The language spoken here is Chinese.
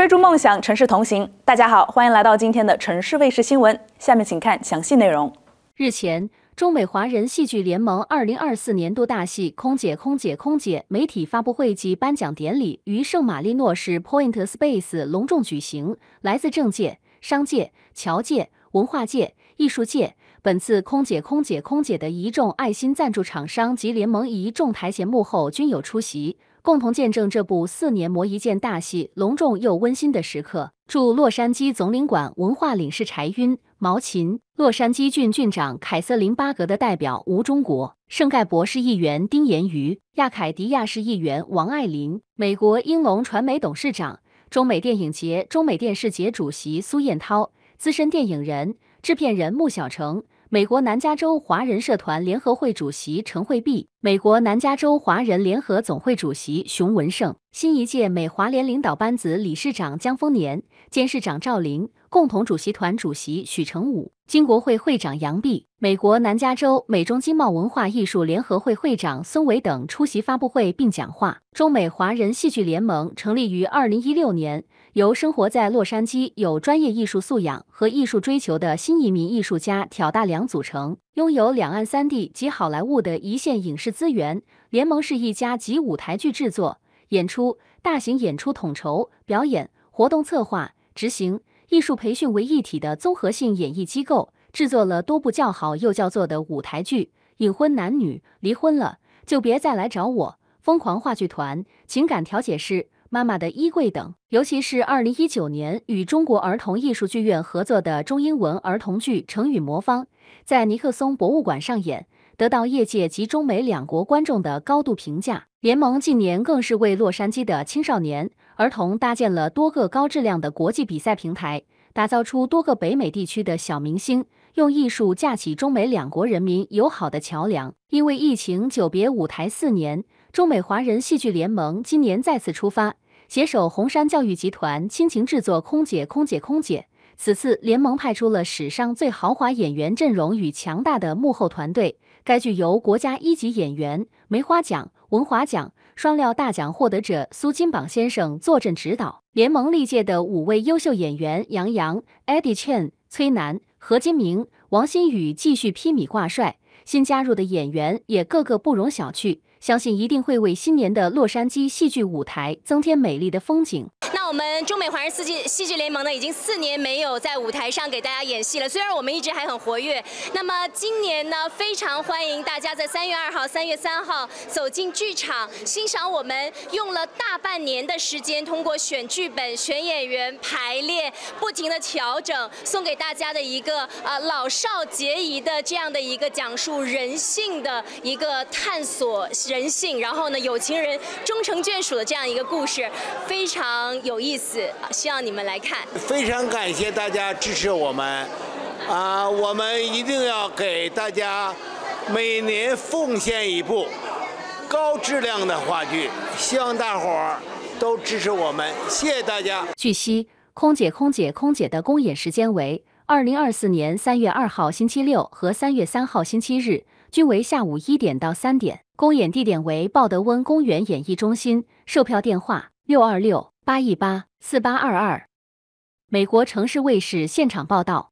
追逐梦想，城市同行。大家好，欢迎来到今天的城市卫视新闻。下面请看详细内容。日前，中美华人戏剧联盟二零二四年度大戏《空姐》空姐空姐媒体发布会及颁奖典礼于圣马力诺市 Point Space 隆重举行。来自政界、商界、侨界、文化界、艺术界。本次空姐、空姐、空姐的一众爱心赞助厂商及联盟，一众台前幕后均有出席，共同见证这部四年磨一件大戏隆重又温馨的时刻。驻洛杉矶总领馆文化领事柴晕、毛琴，洛杉矶郡郡长凯瑟琳·巴格的代表吴中国，圣盖博士议员丁延瑜、亚凯迪亚市议员王爱林，美国英龙传媒董事长、中美电影节、中美电视节主席苏彦涛，资深电影人、制片人穆小成。美国南加州华人社团联合会主席陈惠碧，美国南加州华人联合总会主席熊文胜，新一届美华联领导班子理事长江丰年，监事长赵林。共同主席团主席许成武、经国会会长杨碧、美国南加州美中经贸文化艺术联合会会长孙伟等出席发布会并讲话。中美华人戏剧联盟成立于二零一六年，由生活在洛杉矶有专业艺术素养和艺术追求的新移民艺术家挑大梁组成，拥有两岸三地及好莱坞的一线影视资源。联盟是一家集舞台剧制作、演出、大型演出统筹、表演活动策划、执行。艺术培训为一体的综合性演艺机构，制作了多部叫好又叫座的舞台剧，《隐婚男女》、《离婚了就别再来找我》、《疯狂话剧团》、《情感调解室》、《妈妈的衣柜》等。尤其是2019年与中国儿童艺术剧院合作的中英文儿童剧《成语魔方》，在尼克松博物馆上演，得到业界及中美两国观众的高度评价。联盟近年更是为洛杉矶的青少年儿童搭建了多个高质量的国际比赛平台，打造出多个北美地区的小明星，用艺术架起中美两国人民友好的桥梁。因为疫情久别舞台四年，中美华人戏剧联盟今年再次出发，携手红山教育集团倾情制作《空姐空姐空姐》。此次联盟派出了史上最豪华演员阵容与强大的幕后团队，该剧由国家一级演员梅花奖。文华奖双料大奖获得者苏金榜先生坐镇指导，联盟历届的五位优秀演员杨洋、Eddie Chen、崔楠、何金明、王新宇继续披靡挂帅，新加入的演员也个个不容小觑。相信一定会为新年的洛杉矶戏剧舞台增添美丽的风景。那我们中美华人四季戏剧联盟呢，已经四年没有在舞台上给大家演戏了。虽然我们一直还很活跃，那么今年呢，非常欢迎大家在三月二号、三月三号走进剧场，欣赏我们用了大半年的时间，通过选剧本、选演员、排练，不停的调整，送给大家的一个呃老少皆宜的这样的一个讲述人性的一个探索。人性，然后呢，有情人终成眷属的这样一个故事，非常有意思，希望你们来看。非常感谢大家支持我们，啊，我们一定要给大家每年奉献一部高质量的话剧，希望大伙儿都支持我们。谢谢大家。据悉，《空姐》《空姐》《空姐》的公演时间为2024年3月2号星期六和3月3号星期日，均为下午1点到3点。公演地点为鲍德温公园演艺中心，售票电话六二六八一八四八二二。美国城市卫视现场报道。